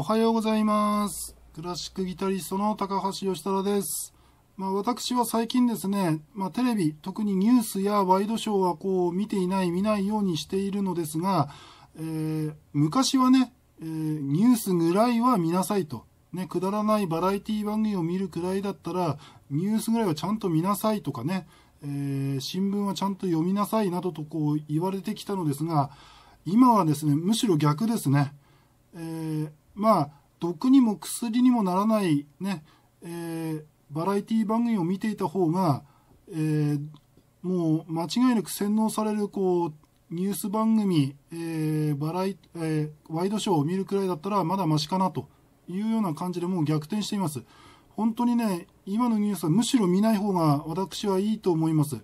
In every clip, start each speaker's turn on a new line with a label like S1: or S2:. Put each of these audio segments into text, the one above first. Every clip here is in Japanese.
S1: おはようございます。クラシックギタリストの高橋義忠です。まあ、私は最近ですね、まあ、テレビ、特にニュースやワイドショーはこう見ていない、見ないようにしているのですが、えー、昔はね、えー、ニュースぐらいは見なさいと。ね、くだらないバラエティ番組を見るくらいだったら、ニュースぐらいはちゃんと見なさいとかね、えー、新聞はちゃんと読みなさいなどとこう言われてきたのですが、今はですね、むしろ逆ですね。えー、まあ、毒にも薬にもならないね、えー、バラエティ番組を見ていた方が、えー、もう間違いなく洗脳される、こう、ニュース番組、えー、バラええワイドショーを見るくらいだったらまだましかなというような感じでもう逆転しています。本当にね、今のニュースはむしろ見ない方が私はいいと思います。い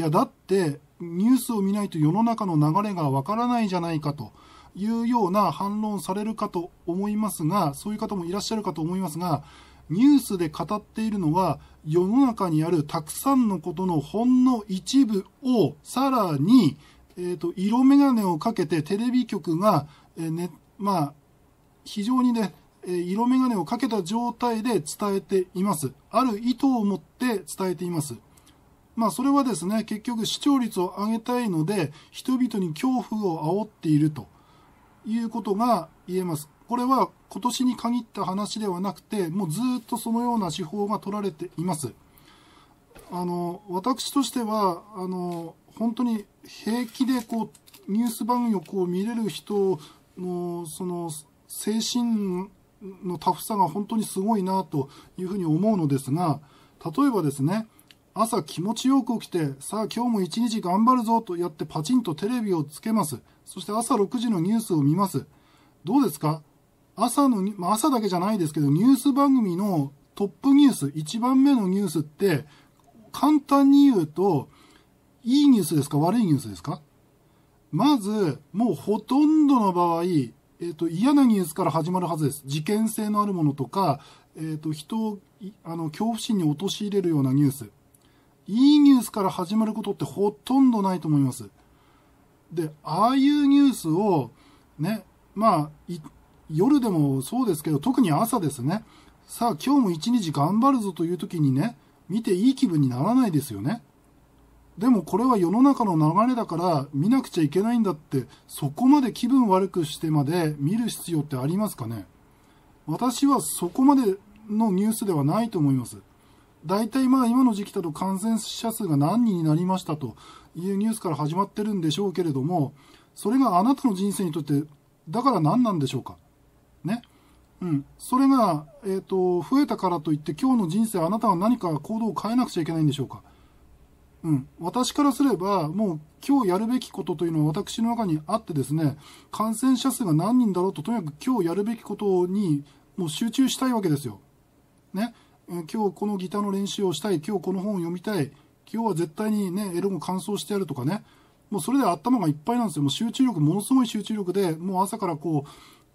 S1: や、だってニュースを見ないと世の中の流れがわからないじゃないかと。いうような反論されるかと思いますが、そういう方もいらっしゃるかと思いますが、ニュースで語っているのは、世の中にあるたくさんのことのほんの一部を、さらに、えーと、色眼鏡をかけてテレビ局が、えー、ねまあ、非常にね、えー、色眼鏡をかけた状態で伝えています。ある意図を持って伝えています。まあ、それはですね、結局視聴率を上げたいので、人々に恐怖を煽っていると。いうことが言えます。これは今年に限った話ではなくて、もうずっとそのような手法が取られています。あの、私としては、あの、本当に平気でこう、ニュース番組をこう見れる人の、その、精神のタフさが本当にすごいなというふうに思うのですが、例えばですね、朝気持ちよく起きて、さあ今日も一日頑張るぞとやってパチンとテレビをつけます。そして朝6時のニュースを見ます。どうですか朝の、まあ、朝だけじゃないですけど、ニュース番組のトップニュース、一番目のニュースって、簡単に言うと、いいニュースですか悪いニュースですかまず、もうほとんどの場合、えっ、ー、と、嫌なニュースから始まるはずです。事件性のあるものとか、えっ、ー、と、人を、あの、恐怖心に陥れるようなニュース。いいニュースから始まることってほとんどないと思います。で、ああいうニュースを、ね、まあ、夜でもそうですけど、特に朝ですね、さあ今日も一日頑張るぞという時にね、見ていい気分にならないですよね。でもこれは世の中の流れだから見なくちゃいけないんだって、そこまで気分悪くしてまで見る必要ってありますかね私はそこまでのニュースではないと思います。大体まあ今の時期だと感染者数が何人になりましたというニュースから始まってるんでしょうけれども、それがあなたの人生にとって、だから何なんでしょうか。ね。うん。それが、えっ、ー、と、増えたからといって、今日の人生、あなたは何か行動を変えなくちゃいけないんでしょうか。うん。私からすれば、もう今日やるべきことというのは私の中にあってですね、感染者数が何人だろうと、とにかく今日やるべきことに、もう集中したいわけですよ。ね。今日このギターの練習をしたい、今日この本を読みたい、今日は絶対にね、エロも乾燥してやるとかね、もうそれで頭がいっぱいなんですよ。もう集中力、ものすごい集中力で、もう朝からこ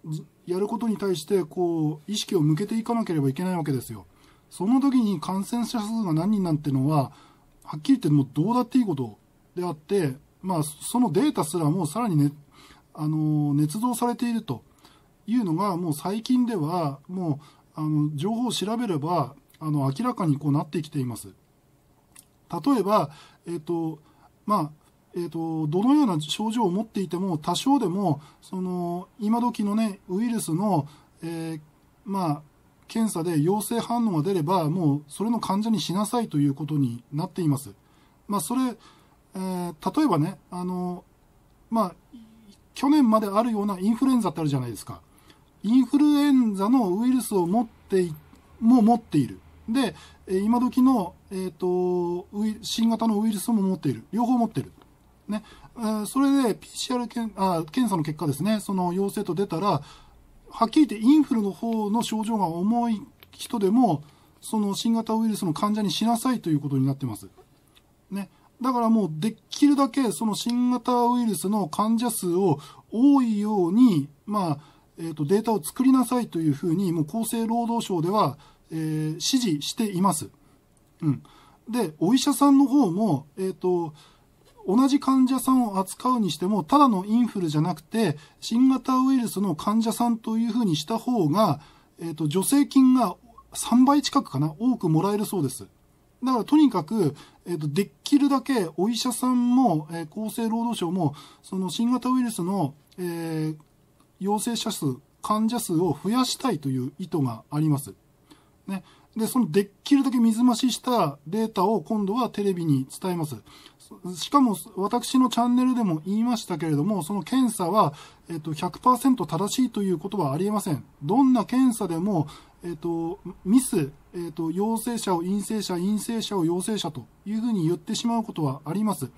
S1: う、やることに対して、こう、意識を向けていかなければいけないわけですよ。その時に感染者数が何人なんてのは、はっきり言ってもうどうだっていいことであって、まあ、そのデータすらもうさらにね、あの、捏造されているというのが、もう最近では、もう、あの、情報を調べれば、あの、明らかにこうなってきています。例えば、えっ、ー、と、まあ、えっ、ー、と、どのような症状を持っていても、多少でも、その、今時のね、ウイルスの、えー、まあ、検査で陽性反応が出れば、もう、それの患者にしなさいということになっています。まあ、それ、えー、例えばね、あの、まあ、去年まであるようなインフルエンザってあるじゃないですか。インフルエンザのウイルスを持っても持っている。で、今時のえーと、新型のウイルスも持っている、両方持っている。ね、それで PCR 検あ検査の結果ですね、その陽性と出たら、はっきり言ってインフルの方の症状が重い人でも、その新型ウイルスの患者にしなさいということになってます。ね、だからもうできるだけその新型ウイルスの患者数を多いように、まあえーと、とデータを作りなさいというふうにもう厚生労働省では、えー、指示しています。うん、でお医者さんの方も、えーと、同じ患者さんを扱うにしてもただのインフルじゃなくて新型ウイルスの患者さんというふうにした方が、えーと、助成金が3倍近くかな多くもらえるそうです。だからとにかく、えーと、とできるだけお医者さんも、えー、厚生労働省もその新型ウイルスの、えー、陽性者数患者数を増やしたいという意図があります。ね、で、そのできるだけ水増ししたデータを今度はテレビに伝えます。しかも私のチャンネルでも言いましたけれども、その検査は、えっと、100%正しいということはありえません。どんな検査でも、えっと、ミス、えっと、陽性者を陰性者、陰性者を陽性者というふうに言ってしまうことはあります。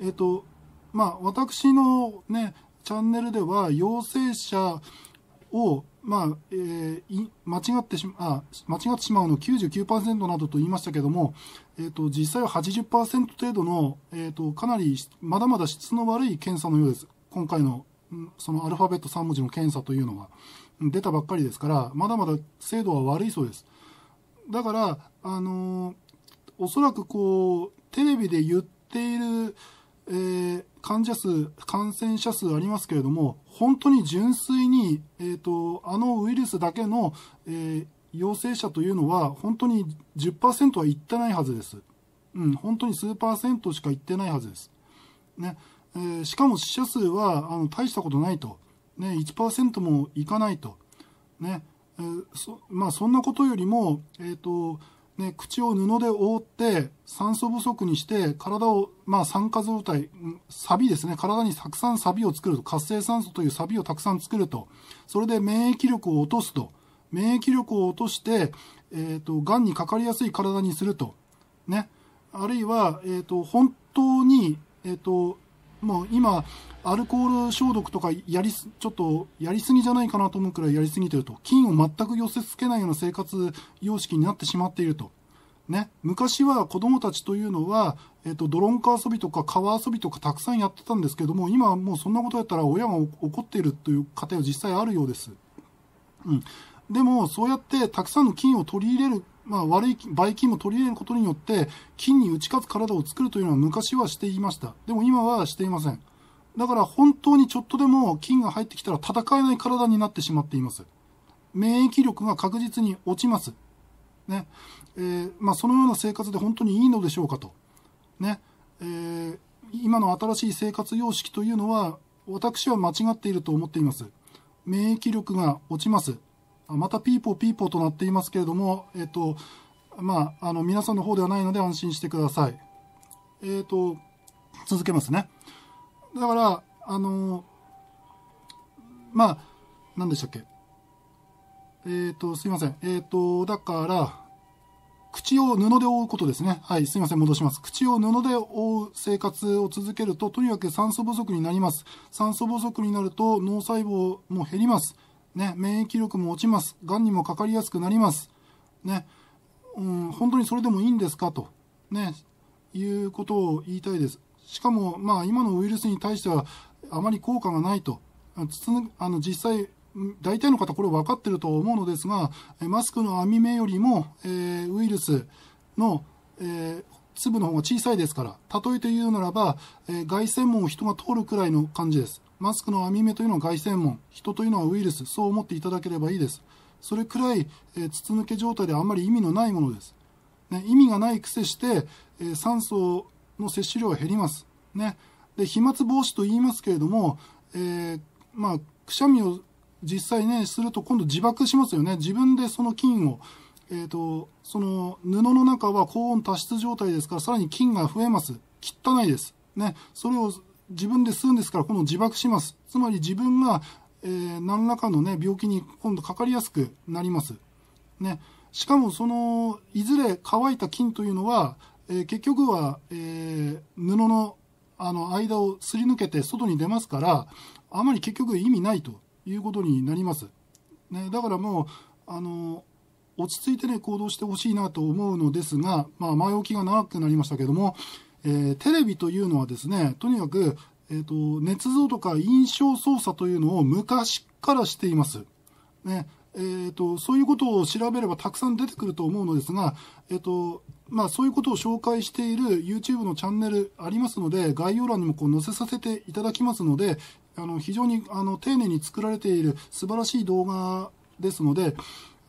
S1: えっと、まあ、私のね、チャンネルでは陽性者をまあ、えー、間違ってしま、あ、間違ってしまうの99%などと言いましたけども、えっ、ー、と、実際は80%程度の、えっ、ー、と、かなり、まだまだ質の悪い検査のようです。今回の、そのアルファベット3文字の検査というのが出たばっかりですから、まだまだ精度は悪いそうです。だから、あのおそらくこう、テレビで言っている、えー、患者数、感染者数ありますけれども、本当に純粋に、えーと、あのウイルスだけの、えー、陽性者というのは、本当に10%はいってないはずです。うん、本当に数パーセントしかいってないはずです。ねえー、しかも死者数はあの大したことないと、ね、1%もいかないと、ねえー、そまあ、そんなことよりも、えーとね、口を布で覆って酸素不足にして体を、まあ、酸化状態、サビですね、体にたくさんサビを作ると、活性酸素というサビをたくさん作ると、それで免疫力を落とすと、免疫力を落として、えっ、ー、と、癌にかかりやすい体にすると、ね、あるいは、えっ、ー、と、本当に、えっ、ー、と、まあ、今、アルコール消毒とかやりす、ちょっとやりすぎじゃないかなと思うくらいやりすぎてると、菌を全く寄せつけないような生活様式になってしまっていると。ね、昔は子供たちというのは、えっと、泥んか遊びとか川遊びとかたくさんやってたんですけども、今はもうそんなことやったら親が怒っているという方庭は実際あるようです。うん。でも、そうやってたくさんの菌を取り入れるまあ、悪いばい菌も取り入れることによって菌に打ち勝つ体を作るというのは昔はしていましたでも今はしていませんだから本当にちょっとでも菌が入ってきたら戦えない体になってしまっています免疫力が確実に落ちます、ねえー、まあ、そのような生活で本当にいいのでしょうかと、ねえー、今の新しい生活様式というのは私は間違っていると思っています免疫力が落ちますまたピーポーピーポーとなっていますけれども、えっと、まあ、あの、皆さんの方ではないので安心してください。えっと、続けますね。だから、あの、まあ、何でしたっけ。えっ、と、すいません。えっ、と、だから、口を布で覆うことですね。はい、すいません、戻します。口を布で覆う生活を続けると、とにかく酸素不足になります。酸素不足になると、脳細胞も減ります。ね、免疫力も落ちます。癌にもかかりやすくなります。ね、うん、本当にそれでもいいんですかと、ね、いうことを言いたいです。しかも、まあ、今のウイルスに対しては、あまり効果がないと。あの実際、大体の方、これ分かってると思うのですが、マスクの網目よりも、えー、ウイルスの、えー、粒の方が小さいですから、例えて言うならば、えー、外線網を人が通るくらいの感じです。マスクの網目というのは外線門、人というのはウイルス、そう思っていただければいいです。それくらい、えー、筒抜け状態であんまり意味のないものです。ね、意味がない癖して、えー、酸素の摂取量は減ります。ね、で飛沫防止と言いますけれども、えー、まあ、くしゃみを実際ね、すると今度自爆しますよね。自分でその菌を、えっ、と、その布の中は高温多湿状態ですから、さらに菌が増えます。汚いです。ね、それを自分で吸うんですからこの自爆します。つまり自分が、えー、何らかのね、病気に今度かかりやすくなります。ね。しかもその、いずれ乾いた菌というのは、えー、結局は、えー、布のあの間をすり抜けて外に出ますから、あまり結局意味ないということになります。ね、だからもう、あの、落ち着いてね、行動してほしいなと思うのですが、まあ、前置きが長くなりましたけども、えー、テレビというのはですね、とにかく、えっ、ー、と、捏造とか印象操作というのを昔からしています。ね、えっ、ー、と、そういうことを調べればたくさん出てくると思うのですが、えっ、と、まあ、そういうことを紹介している YouTube のチャンネルありますので、概要欄にもこう載せさせていただきますので、あの、非常に、あの、丁寧に作られている素晴らしい動画ですので、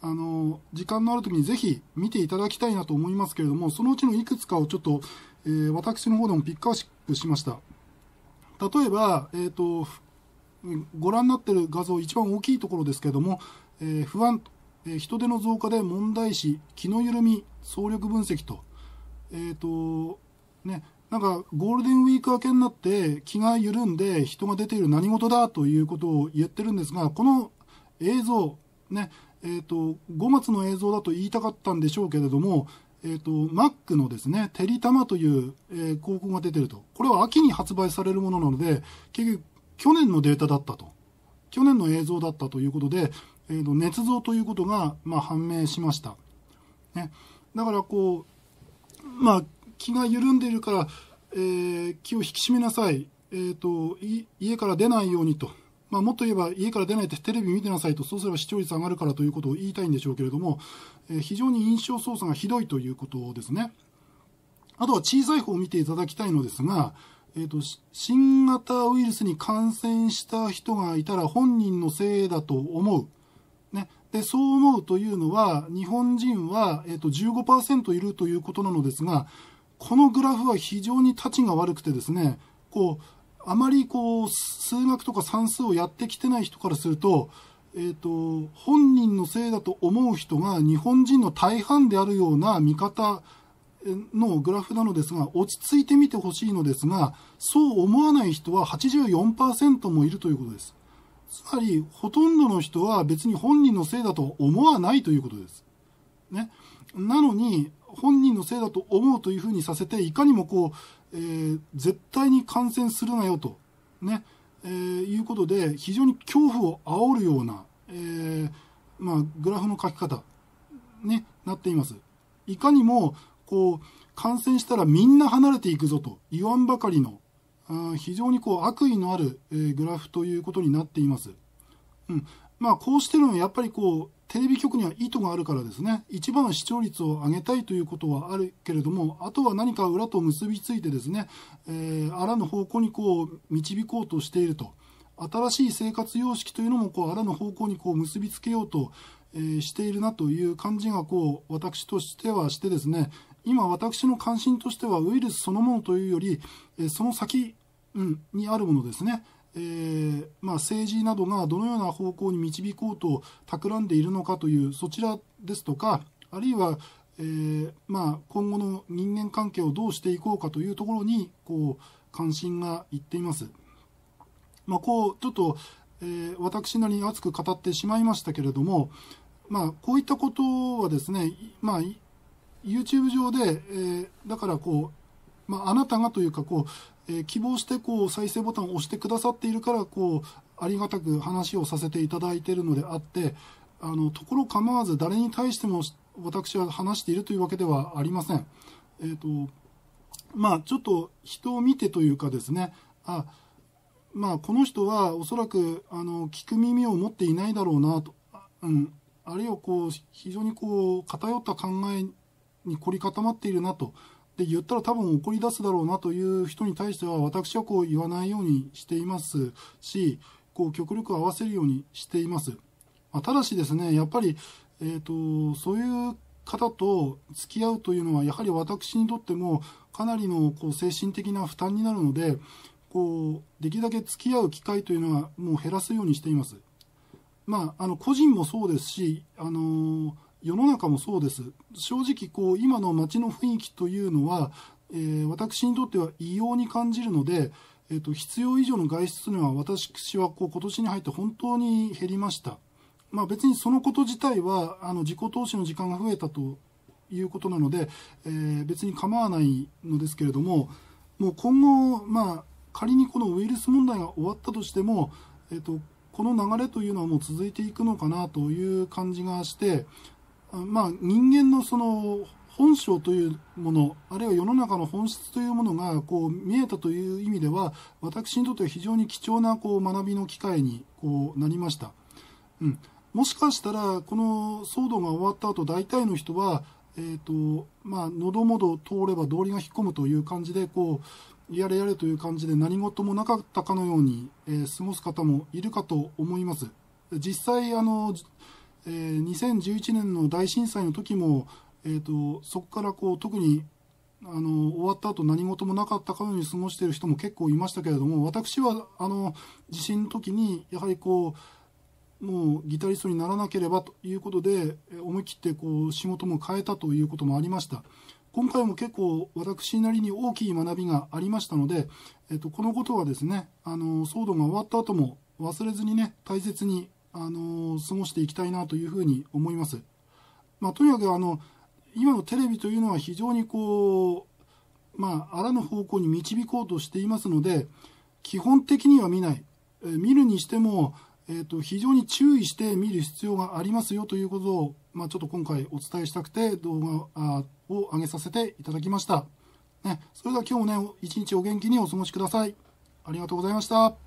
S1: あの、時間のある時にぜひ見ていただきたいなと思いますけれども、そのうちのいくつかをちょっと、えー、私の方でもピックアップしました。例えば、えっ、ー、と、ご覧になっている画像、一番大きいところですけども、えー、不安、えー、人手の増加で問題視、気の緩み、総力分析と、えっ、ー、と、ね、なんかゴールデンウィーク明けになって気が緩んで人が出ている何事だということを言ってるんですが、この映像、ね、えっ、と、5月の映像だと言いたかったんでしょうけれども、えっ、ー、と、Mac のですね、てりたまという、えー、広告が出てると。これは秋に発売されるものなので、結局、去年のデータだったと。去年の映像だったということで、えーと、捏造ということが、まあ、判明しました。ね、だからこう、まあ、気が緩んでいるから、えー、気を引き締めなさい、えーと、家から出ないようにとまあ、もっと言えば家から出ないでテレビ見てなさいとそうすれば視聴率上がるからということを言いたいんでしょうけれども、えー、非常に印象操作がひどいということですね。あとは小さい方を見ていただきたいのですが、えーと、新型ウイルスに感染した人がいたら本人のせいだと思う。ね、でそう思うというのは日本人は、えーと、と15%いるということなのですがこのグラフは非常にたちが悪くてですねこうあまりこう、数学とか算数をやってきてない人からすると、えっ、ー、と、本人のせいだと思う人が日本人の大半であるような見方のグラフなのですが、落ち着いてみてほしいのですが、そう思わない人は84%もいるということです。つまり、ほとんどの人は別に本人のせいだと思わないということです。ね。なのに、本人のせいだと思うというふうにさせて、いかにもこう、えー、絶対に感染するなよと、ねえー、いうことで非常に恐怖を煽るような、えー、まあ、グラフの書き方に、ね、なっています。いかにもこう感染したらみんな離れていくぞと言わんばかりのあ非常にこう悪意のある、えグラフということになっています。うんまあ、こうしてるのはやっぱりこテレビ局には意図があるからですね、一番視聴率を上げたいということはあるけれども、あとは何か裏と結びついてですね、えー、あらぬ方向にこう導こうとしていると、新しい生活様式というのもこうあらぬ方向にこう結びつけようと、えー、しているなという感じがこう私としてはしてですね、今私の関心としてはウイルスそのものというより、えその先、うん、にあるものですね。えー、まあ、政治などがどのような方向に導こうと企んでいるのかというそちらですとかあるいは、えー、まあ、今後の人間関係をどうしていこうかというところにこう関心がいっています。まあ、こうちょっと、えー、私なりに熱く語ってしまいましたけれども、まあ、こういったことはですね、まあ、YouTube 上で、えだからこうまあ、あなたがというかこう、えー、希望してこう再生ボタンを押してくださっているからこうありがたく話をさせていただいているのであってあのところ構わず誰に対しても私は話しているというわけではありません。えーとまあ、ちょっと人を見てというかですねあまあ、この人はおそらくあの聞く耳を持っていないだろうなと、うん、あるいはこう非常にこう偏った考えに凝り固まっているなとで言ったら多分怒り出すだろうなという人に対しては私はこう言わないようにしていますしこう極力合わせるようにしています、まあ、ただしですねやっぱり、えーと、とそういう方と付き合うというのはやはり私にとってもかなりのこう精神的な負担になるのでこうできるだけ付き合う機会というのはもう減らすようにしています。まあ、あの個人もそうですし、あの世の中もそうです。正直、こう、今の街の雰囲気というのは、えー、私にとっては異様に感じるので、えっ、ー、と、必要以上の外出というのは、私はこう、今年に入って本当に減りました。まあ、別にそのこと自体は、あの、自己投資の時間が増えたということなので、えー、別に構わないのですけれども、もう今後、まあ、仮にこのウイルス問題が終わったとしても、えっ、ー、と、この流れというのはもう続いていくのかなという感じがして、まあ、人間のその本性というものあるいは世の中の本質というものがこう見えたという意味では私にとっては非常に貴重なこう学びの機会にこうなりました、うん、もしかしたらこの騒動が終わった後大体の人は、えーとまあ、喉元通れば道理が引っ込むという感じでこうやれやれという感じで何事もなかったかのように、えー、過ごす方もいるかと思います実際あのえー、2011年の大震災の時も、えーと、そこからこう特にあの終わった後何事もなかったかのように過ごしている人も結構いましたけれども私はあの地震の時にやはりこうもうギタリストにならなければということで思い切ってこう仕事も変えたということもありました今回も結構私なりに大きい学びがありましたので、えっと、このことはですねあの騒動が終わった後も忘れずにね大切にあの過ごしていきたいなというふうに思います。まあ、とにかくあの今のテレビというのは非常にこう、まあ、あらぬ方向に導こうとしていますので基本的には見ない、え見るにしても、えーと、と非常に注意して見る必要がありますよということを、まあ、ちょっと今回お伝えしたくて動画を上げさせていただきました。ね、それでは今日もね、一日お元気にお過ごしください。ありがとうございました。